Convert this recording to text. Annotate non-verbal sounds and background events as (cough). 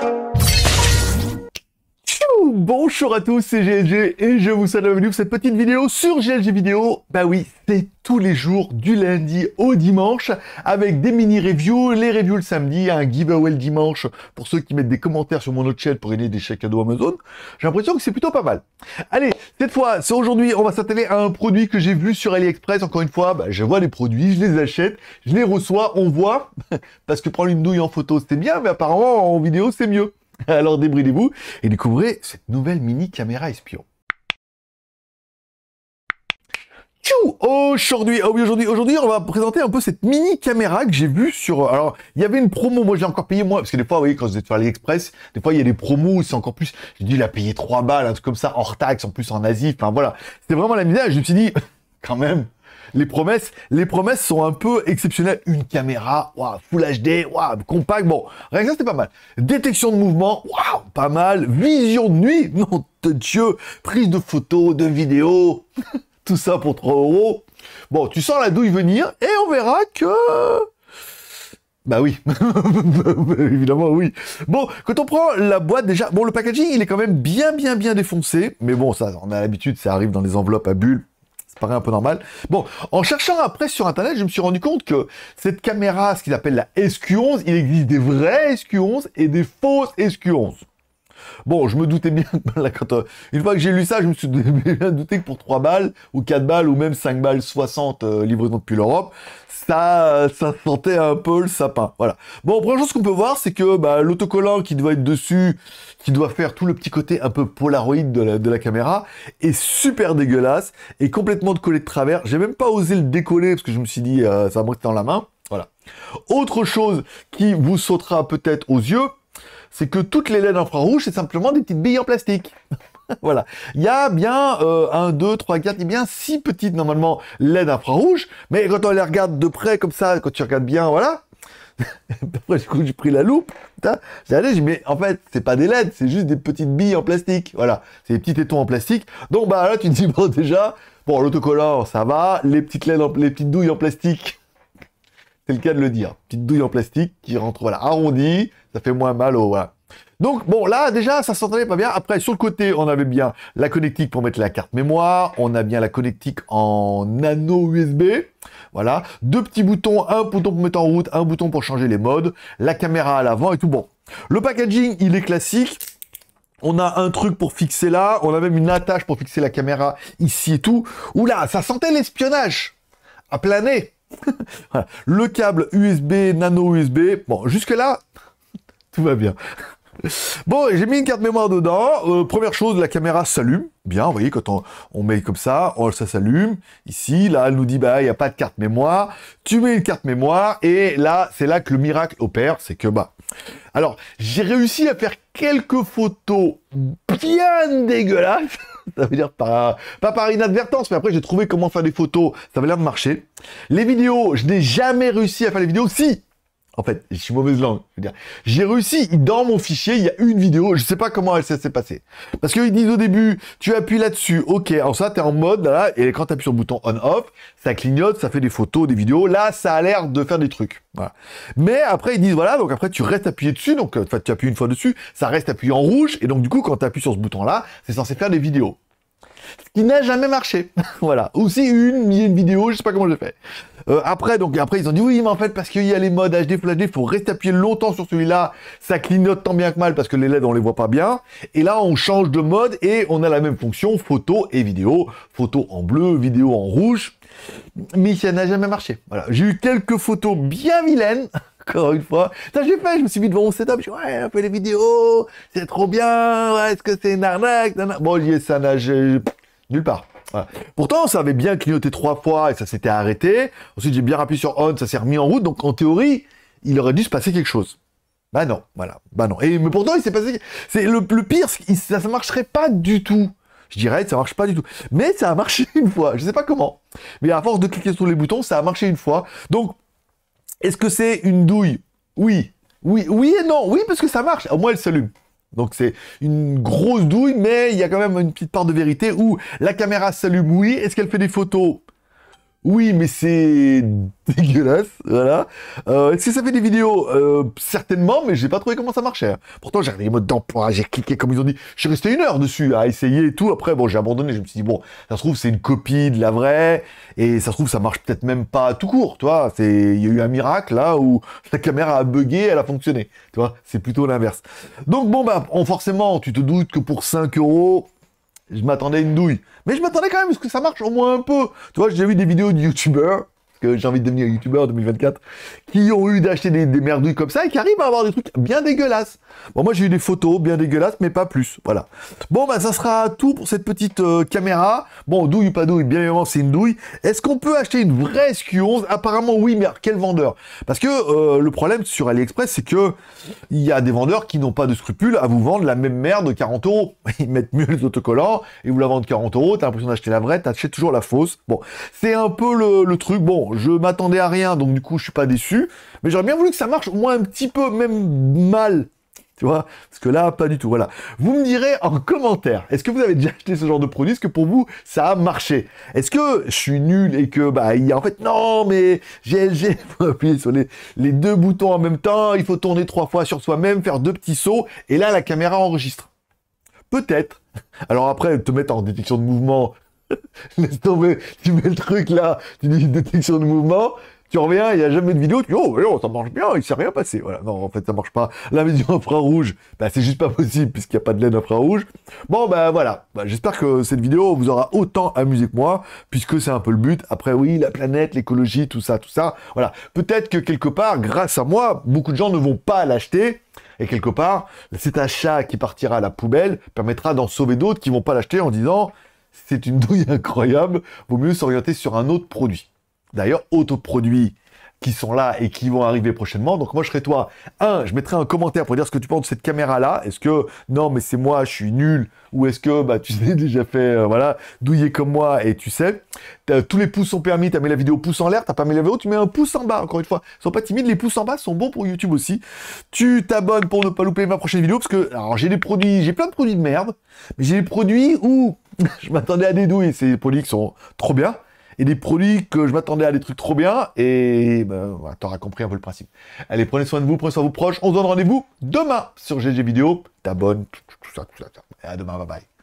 thank you Bonjour à tous, c'est GLG et je vous souhaite la bienvenue pour cette petite vidéo sur GLG Vidéo. Bah oui, c'est tous les jours du lundi au dimanche avec des mini reviews, les reviews le samedi, un giveaway le dimanche pour ceux qui mettent des commentaires sur mon autre chaîne pour aider des chèques cadeaux Amazon. J'ai l'impression que c'est plutôt pas mal. Allez, cette fois, c'est aujourd'hui, on va s'atteler à un produit que j'ai vu sur AliExpress. Encore une fois, bah, je vois les produits, je les achète, je les reçois, on voit (laughs) parce que prendre une douille en photo c'était bien, mais apparemment en vidéo c'est mieux. (laughs) Alors débridez-vous et découvrez cette nouvelle mini caméra espion. Aujourd'hui, ah aujourd'hui, aujourd'hui, on va présenter un peu cette mini caméra que j'ai vue sur. Euh, alors, il y avait une promo. Moi, j'ai encore payé moi parce que des fois, vous voyez, quand vous êtes sur AliExpress, des fois, il y a des promos c'est encore plus. J'ai il la payé 3 balles, un truc comme ça, hors taxe, en plus en Asie. Enfin voilà, c'était vraiment la misère. Je me suis dit, (laughs) quand même, les promesses, les promesses sont un peu exceptionnelles. Une caméra, waouh, Full HD, waouh, compact, bon, rien que ça c'était pas mal. Détection de mouvement, waouh, pas mal. Vision de nuit, (laughs) mon de Dieu, prise de photos, de vidéos, (laughs) tout ça pour 3 euros. Bon, tu sens la douille venir et on verra que... Bah oui, (laughs) évidemment oui. Bon, quand on prend la boîte déjà, bon le packaging il est quand même bien bien bien défoncé, mais bon ça on a l'habitude, ça arrive dans les enveloppes à bulles, ça paraît un peu normal. Bon, en cherchant après sur Internet, je me suis rendu compte que cette caméra, ce qu'ils appellent la SQ11, il existe des vraies SQ11 et des fausses SQ11. Bon, je me doutais bien, là, quand, euh, une fois que j'ai lu ça, je me suis bien (laughs) douté que pour 3 balles, ou 4 balles, ou même 5 balles 60 euh, livraison depuis l'Europe, ça, euh, ça sentait un peu le sapin. Voilà. Bon, première chose qu'on peut voir, c'est que bah, l'autocollant qui doit être dessus, qui doit faire tout le petit côté un peu polaroïde de la, caméra, est super dégueulasse, et complètement coller de travers. J'ai même pas osé le décoller, parce que je me suis dit, ça va dans la main. Voilà. Autre chose qui vous sautera peut-être aux yeux, c'est que toutes les LED infrarouges, c'est simplement des petites billes en plastique. (laughs) voilà. Il y a bien 1, 2, 3, 4, il y a bien 6 petites, normalement, LED infrarouges, mais quand on les regarde de près, comme ça, quand tu regardes bien, voilà, (laughs) Après du coup, j'ai pris la loupe. J'ai allé, j'ai mais en fait, c'est pas des LED, c'est juste des petites billes en plastique. Voilà, c'est des petits tétons en plastique. Donc, bah là, tu te dis, bon, déjà, bon, l'autocollant, ça va. Les petites les petites douilles en plastique, c'est le cas de le dire. Petite douille en plastique qui rentre, voilà, arrondie. Ça fait moins mal au, Donc bon, là déjà, ça s'entendait pas bien. Après, sur le côté, on avait bien la connectique pour mettre la carte mémoire. On a bien la connectique en nano USB. Voilà, deux petits boutons, un bouton pour mettre en route, un bouton pour changer les modes, la caméra à l'avant et tout. Bon, le packaging, il est classique. On a un truc pour fixer là, on a même une attache pour fixer la caméra ici et tout. Oula, ça sentait l'espionnage à planer (laughs) Le câble USB, nano USB. Bon, jusque-là, (laughs) tout va bien. (laughs) Bon, j'ai mis une carte mémoire dedans. Euh, première chose, la caméra s'allume. Bien, vous voyez, quand on, met comme ça, oh, ça s'allume. Ici, là, elle nous dit, bah, il n'y a pas de carte mémoire. Tu mets une carte mémoire, et là, c'est là que le miracle opère. C'est que, bah, alors, j'ai réussi à faire quelques photos bien dégueulasses. (laughs) Ça veut dire pas, pas par inadvertance, mais après j'ai trouvé comment faire des photos. Ça avait l'air de marcher. Les vidéos, je n'ai jamais réussi à faire les vidéos. Si, en fait, je suis mauvaise langue. Je veux dire, j'ai réussi. Dans mon fichier, il y a une vidéo. Je sais pas comment elle s'est passée. Parce qu'ils disent au début, tu appuies là-dessus. Ok. Alors ça, t'es en mode là, et quand t'appuies sur le bouton on/off, ça clignote, ça fait des photos, des vidéos. Là, ça a l'air de faire des trucs. Voilà. Mais après, ils disent voilà. Donc après, tu restes appuyé dessus. Donc euh, tu appuies une fois dessus, ça reste appuyé en rouge. Et donc du coup, quand tu appuies sur ce bouton là, c'est censé faire des vidéos qui n'a jamais marché. (laughs) voilà. Aussi, une, une vidéo, je sais pas comment je fait. Euh, après, donc après, ils ont dit oui, mais en fait, parce qu'il y a les modes HD, Full il faut rester appuyé longtemps sur celui-là. Ça clignote tant bien que mal parce que les LED, on les voit pas bien. Et là, on change de mode et on a la même fonction photo et vidéo. Photo en bleu, vidéo en rouge. Mais ça n'a jamais marché. Voilà. J'ai eu quelques photos bien vilaines (laughs) encore une fois. Ça, j'ai fait, je me suis mis devant mon setup, je ouais, on fait les vidéos, c'est trop bien, est-ce que c'est une arnaque? Bon, ça n'a, Nulle part. Pourtant, ça avait bien clignoté trois fois et ça s'était arrêté. Ensuite, j'ai bien appuyé sur on, ça s'est remis en route. Donc, en théorie, il aurait dû se passer quelque chose. Bah non, voilà. Bah non. Et mais pourtant, il s'est passé. C'est le, le, pire, ça ne marcherait pas du tout. Je dirais, ça marche pas du tout. Mais ça a marché (laughs) une fois. Je sais pas comment. Mais à force de cliquer sur les boutons, ça a marché une fois. Donc, est-ce que c'est une douille Oui. Oui, oui et non. Oui, parce que ça marche. Au moins, elle s'allume. Donc c'est une grosse douille, mais il y a quand même une petite part de vérité où la caméra s'allume, oui. Est-ce qu'elle fait des photos oui, mais c'est (laughs) dégueulasse, voilà. Est-ce euh, que ça fait des vidéos euh, Certainement, mais j'ai pas trouvé comment ça marchait. Pourtant, j'ai j'avais les modes d'emploi, j'ai cliqué comme ils ont dit. Je suis resté une heure dessus à essayer et tout. Après, bon, j'ai abandonné. Je me suis dit, bon, ça se trouve, c'est une copie de la vraie. Et ça se trouve, ça marche peut-être même pas tout court, tu vois. Il y a eu un miracle, là, où (laughs) la caméra a bugué, elle a fonctionné. Tu vois, c'est plutôt l'inverse. Donc, bon, bah, forcément, tu te doutes que pour 5 euros je m'attendais à une douille. Mais je m'attendais quand même parce ce que ça marche au moins un peu. Tu vois, j'ai vu des vidéos de youtubeurs que j'ai envie de devenir youtubeur en 2024, qui ont eu d'acheter des, merdouilles comme ça et qui arrivent à avoir des trucs bien dégueulasses. Bon, moi j'ai eu des photos bien dégueulasses, mais pas plus. Voilà. Bon, bah ça sera tout pour cette petite euh, caméra. Bon, douille ou pas douille, bien évidemment c'est une douille. Est-ce qu'on peut acheter une vraie SQ11 Apparemment oui, mais quel vendeur Parce que euh, le problème sur AliExpress, c'est que il y a des vendeurs qui n'ont pas de scrupules à vous vendre la même merde 40 euros. (laughs) Ils mettent mieux les autocollants et vous la vendent 40 euros. T'as l'impression d'acheter la vraie, t'achètes toujours la fausse. Bon, c'est un peu le truc. Bon, je m'attendais à rien, donc du coup, je suis pas déçu. Mais j'aurais bien voulu que ça marche au moins un petit peu, même mal. Tu vois Parce que là, pas du tout. Voilà. Vous me direz en commentaire, est-ce que vous avez déjà acheté ce genre de produit Est-ce que pour vous, ça a marché Est-ce que je suis nul et que, bah, il y a en fait, non, mais GLG, faut (laughs) appuyer sur les deux boutons en même temps, il faut tourner trois fois sur soi-même, faire deux petits sauts, et là, la caméra enregistre. Peut-être. Alors après, te mettre en détection de mouvement, (laughs) Laisse tomber, tu mets le truc là, tu dis détection de mouvement, tu reviens, il n'y a jamais de vidéo, tu dis, oh, ça marche bien, il ne s'est rien passé. Voilà, non, en fait, ça marche pas. La vision infrarouge, bah, c'est juste pas possible puisqu'il n'y a pas de laine infrarouge. Bon, ben voilà, bah, j'espère que cette vidéo vous aura autant amusé que moi, puisque c'est un peu le but. Après, oui, la planète, l'écologie, tout ça, tout ça. Voilà, peut-être que quelque part, grâce à moi, beaucoup de gens ne vont pas l'acheter. Et quelque part, cet achat qui partira à la poubelle permettra d'en sauver d'autres qui vont pas l'acheter en disant c'est une douille incroyable, vaut mieux s'orienter sur un autre produit. D'ailleurs, produits qui sont là et qui vont arriver prochainement. Donc moi, je serai toi. Un, je mettrai un commentaire pour dire ce que tu penses de cette caméra-là. Est-ce que non, mais c'est moi, je suis nul, ou est-ce que bah tu l'as (laughs) déjà fait euh, voilà douiller comme moi et tu sais. Tous les pouces sont permis. as mis la vidéo pouce en l'air, t'as pas mis la vidéo, tu mets un pouce en bas. Encore une fois, ils sont pas timides. Les pouces en bas sont bons pour YouTube aussi. Tu t'abonnes pour ne pas louper ma prochaine vidéo parce que alors j'ai des produits, j'ai plein de produits de merde, mais j'ai des produits où (laughs) je m'attendais à des douilles. C'est des produits qui sont trop bien. Et des produits que je m'attendais à des trucs trop bien. Et ben, t'auras compris un peu le principe. Allez, prenez soin de vous, prenez soin de vos proches. On se donne rendez-vous demain sur GG Vidéo. T'abonnes, tout ça. Tout ça. Et à demain, bye bye.